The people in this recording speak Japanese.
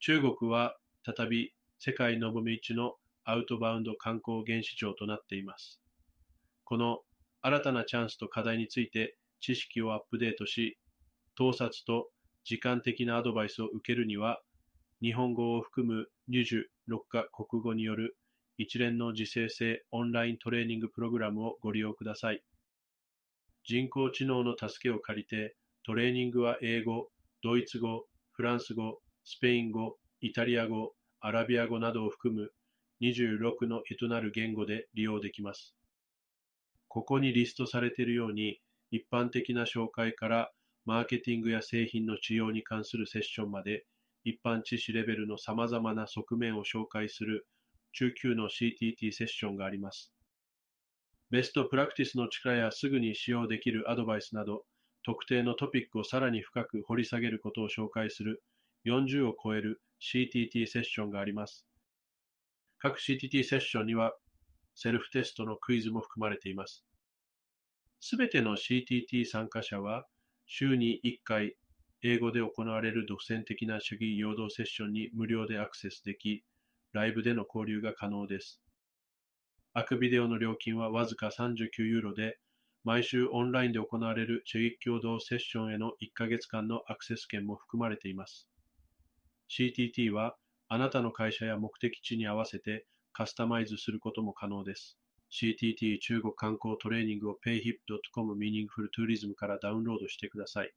中国は再び世界のみ一のアウトバウンド観光原子庁となっています。この新たなチャンスと課題について知識をアップデートし、盗撮と時間的なアドバイスを受けるには、日本語を含む26カ国語による一連の自制性オンライントレーニングプログラムをご利用ください。人工知能の助けを借りて、トレーニングは英語、ドイツ語、フランス語、スペイン語、イタリア語、アラビア語などを含む26の異なる言語で利用できます。ここにリストされているように、一般的な紹介からマーケティングや製品の治療に関するセッションまで、一般知識レベルの様々な側面を紹介する中級の CTT セッションがあります。ベストプラクティスの力やすぐに使用できるアドバイスなど、特定のトピックをさらに深く掘り下げることを紹介する40を超える CTT セッションがあります。各 CTT セッションにはセルフテストのクイズも含まれています。すべての CTT 参加者は週に1回英語で行われる独占的な主義陽動セッションに無料でアクセスでき、ライブでの交流が可能です。アクビデオの料金はわずか39ユーロで、毎週オンラインで行われる主義共同セッションへの1ヶ月間のアクセス権も含まれています。CTT は、あなたの会社や目的地に合わせてカスタマイズすることも可能です。CTT 中国観光トレーニングを payhip.com ミーニングフルツーリズムからダウンロードしてください。